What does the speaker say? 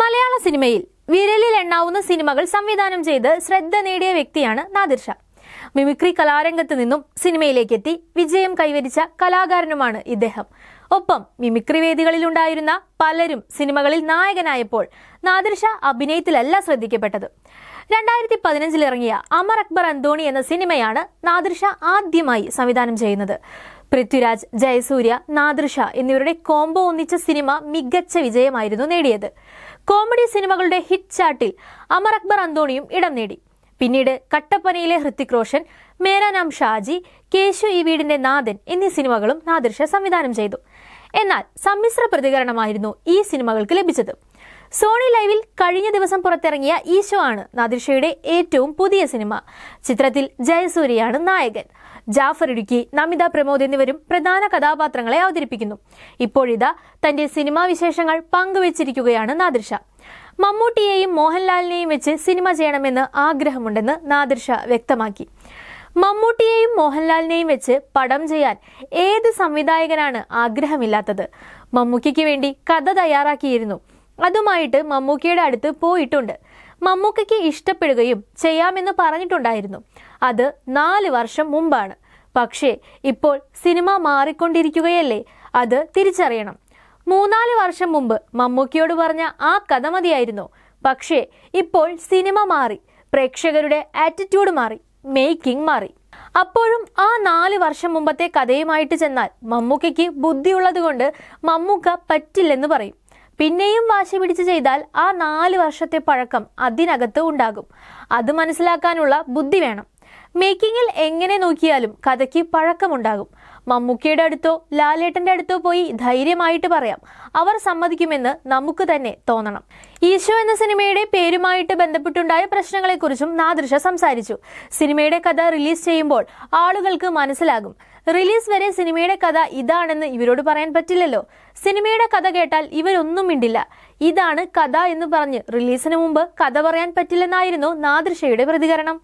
മലയാള സിനിമയിൽ വിരലിൽ എണ്ണാവുന്ന സിനിമകൾ സംവിധാനം ചെയ്ത് ശ്രദ്ധ നേടിയ വ്യക്തിയാണ് നാദിർ ഷാ മിമിക്രി കലാരംഗത്ത് നിന്നും സിനിമയിലേക്കെത്തി വിജയം കൈവരിച്ച കലാകാരനുമാണ് ഇദ്ദേഹം ഒപ്പം മിമിക്രി വേദികളിലുണ്ടായിരുന്ന പലരും സിനിമകളിൽ നായകനായപ്പോൾ നാദിർ ഷാ അഭിനയത്തിലല്ല ശ്രദ്ധിക്കപ്പെട്ടത് രണ്ടായിരത്തി പതിനഞ്ചിലിറങ്ങിയ അമർ അക്ബർ അന്തോണി എന്ന സിനിമയാണ് നാദിർ ഷാ ആദ്യമായി സംവിധാനം ചെയ്യുന്നത് പൃഥ്വിരാജ് ജയസൂര്യ നാദൃഷ എന്നിവരുടെ കോംബോ ഒന്നിച്ച സിനിമ മികച്ച വിജയമായിരുന്നു നേടിയത് കോമഡി സിനിമകളുടെ ഹിറ്റ് ചാർട്ടിൽ അമർ അക്ബർ അന്തോണിയും ഇടം നേടി പിന്നീട് കട്ടപ്പനയിലെ ഹൃത്തിക് റോഷൻ മേരാനാം ഷാജി കേശു ഈ വീടിന്റെ നാഥൻ എന്നീ സിനിമകളും നാദൃഷ സംവിധാനം ചെയ്തു എന്നാൽ സമ്മിശ്ര പ്രതികരണമായിരുന്നു ഈ സിനിമകൾക്ക് ലഭിച്ചത് സോണി ലൈവിൽ കഴിഞ്ഞ ദിവസം പുറത്തിറങ്ങിയ ഈശോ ആണ് നാദിർഷയുടെ ഏറ്റവും പുതിയ സിനിമ ചിത്രത്തിൽ ജയസൂര്യയാണ് നായകൻ ജാഫർ ഇടുക്കി നമിത പ്രമോദ് എന്നിവരും പ്രധാന കഥാപാത്രങ്ങളെ അവതരിപ്പിക്കുന്നു ഇപ്പോഴിതാ തന്റെ സിനിമാ വിശേഷങ്ങൾ പങ്കുവച്ചിരിക്കുകയാണ് നാദിർഷ മമ്മൂട്ടിയെയും മോഹൻലാലിനെയും വെച്ച് സിനിമ ചെയ്യണമെന്ന് ആഗ്രഹമുണ്ടെന്ന് നാദിർഷ വ്യക്തമാക്കി മമ്മൂട്ടിയെയും മോഹൻലാലിനെയും വെച്ച് പടം ചെയ്യാൻ ഏത് സംവിധായകനാണ് ആഗ്രഹമില്ലാത്തത് മമ്മൂക്കിക്ക് വേണ്ടി കഥ തയ്യാറാക്കിയിരുന്നു അതുമായിട്ട് മമ്മൂക്കയുടെ അടുത്ത് പോയിട്ടുണ്ട് മമ്മൂക്കയ്ക്ക് ഇഷ്ടപ്പെടുകയും ചെയ്യാമെന്ന് പറഞ്ഞിട്ടുണ്ടായിരുന്നു അത് നാല് വർഷം മുമ്പാണ് പക്ഷേ ഇപ്പോൾ സിനിമ മാറിക്കൊണ്ടിരിക്കുകയല്ലേ അത് തിരിച്ചറിയണം മൂന്നാല് വർഷം മുമ്പ് മമ്മൂക്കയോട് പറഞ്ഞ ആ കഥ മതിയായിരുന്നു പക്ഷേ ഇപ്പോൾ സിനിമ മാറി പ്രേക്ഷകരുടെ ആറ്റിറ്റ്യൂഡ് മാറി മേക്കിംഗ് മാറി അപ്പോഴും ആ നാല് വർഷം മുമ്പത്തെ കഥയുമായിട്ട് ചെന്നാൽ മമ്മൂക്കയ്ക്ക് ബുദ്ധിയുള്ളത് കൊണ്ട് മമ്മൂക്ക പറ്റില്ലെന്ന് പറയും പിന്നെയും വാശി പിടിച്ച് ചെയ്താൽ ആ നാല് വർഷത്തെ പഴക്കം അതിനകത്ത് ഉണ്ടാകും അത് മനസ്സിലാക്കാനുള്ള ബുദ്ധി വേണം മേക്കിങ്ങിൽ എങ്ങനെ നോക്കിയാലും കഥയ്ക്ക് പഴക്കമുണ്ടാകും മമ്മൂക്കിയുടെ അടുത്തോ ലാലേട്ടന്റെ അടുത്തോ പോയി ധൈര്യമായിട്ട് പറയാം അവർ സമ്മതിക്കുമെന്ന് നമുക്ക് തന്നെ തോന്നണം ഈശോ എന്ന സിനിമയുടെ പേരുമായിട്ട് ബന്ധപ്പെട്ടുണ്ടായ പ്രശ്നങ്ങളെക്കുറിച്ചും നാദൃശ സംസാരിച്ചു സിനിമയുടെ കഥ റിലീസ് ചെയ്യുമ്പോൾ ആളുകൾക്ക് മനസ്സിലാകും റിലീസ് വരെ സിനിമയുടെ കഥ ഇതാണെന്ന് ഇവരോട് പറയാൻ പറ്റില്ലല്ലോ സിനിമയുടെ കഥ കേട്ടാൽ ഇവരൊന്നും മിണ്ടില്ല ഇതാണ് കഥ എന്ന് പറഞ്ഞ് റിലീസിന് മുമ്പ് കഥ പറയാൻ പറ്റില്ലെന്നായിരുന്നു നാദൃശയുടെ പ്രതികരണം